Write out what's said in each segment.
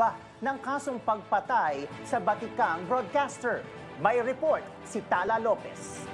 ba ng kasong pagpatay sa Batikang broadcaster? May report si Tala Lopez.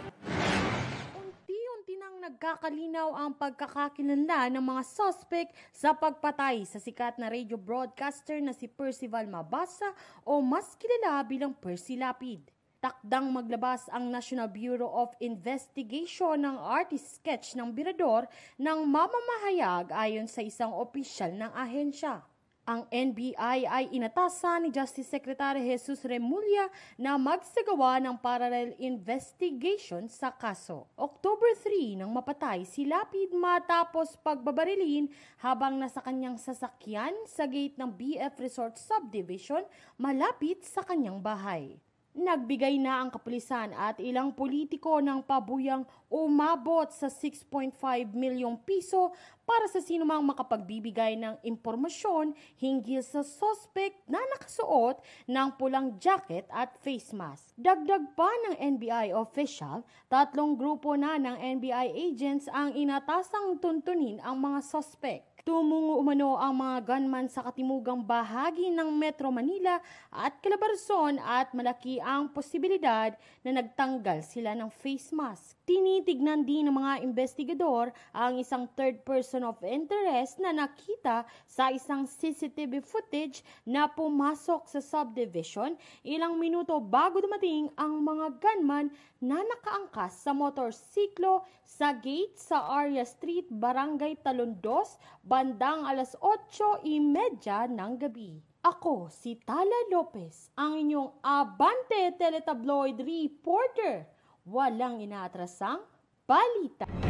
Unti-unti nang nagkakalinaw ang pagkakakinanda ng mga suspect sa pagpatay sa sikat na radio broadcaster na si Percival Mabasa o mas kilala bilang Percy Lapid. Takdang maglabas ang National Bureau of Investigation ng artist sketch ng birador ng mamamahayag ayon sa isang opisyal ng ahensya. Ang NBI ay inatasan ni Justice Secretary Jesus Remulla na magsagawa ng parallel investigation sa kaso. October 3 nang mapatay si Lapid matapos pagbabarilin habang nasa kanyang sasakyan sa gate ng BF Resort Subdivision malapit sa kanyang bahay. Nagbigay na ang kapulisan at ilang politiko ng pabuyang umabot sa 6.5 milyong piso para sa sinumang makapagbibigay ng impormasyon hinggil sa suspect na nakasuot ng pulang jacket at face mask. Dagdag pa ng NBI official, tatlong grupo na ng NBI agents ang inatasang tuntunin ang mga suspect. Tumungo umano ang mga gunman sa katimugang bahagi ng Metro Manila at Calabarzon at malaki ang posibilidad na nagtanggal sila ng face mask. Tinitignan din ng mga investigador ang isang third person of interest na nakita sa isang CCTV footage na pumasok sa subdivision ilang minuto bago dumating ang mga gunman na nakaangkas sa motorsiklo sa gate sa Arya Street, Barangay Talondos, bandang alas 8.30 ng gabi. Ako si Tala Lopez, ang inyong Abante Teletabloid Reporter. Walang inaatrasang balita.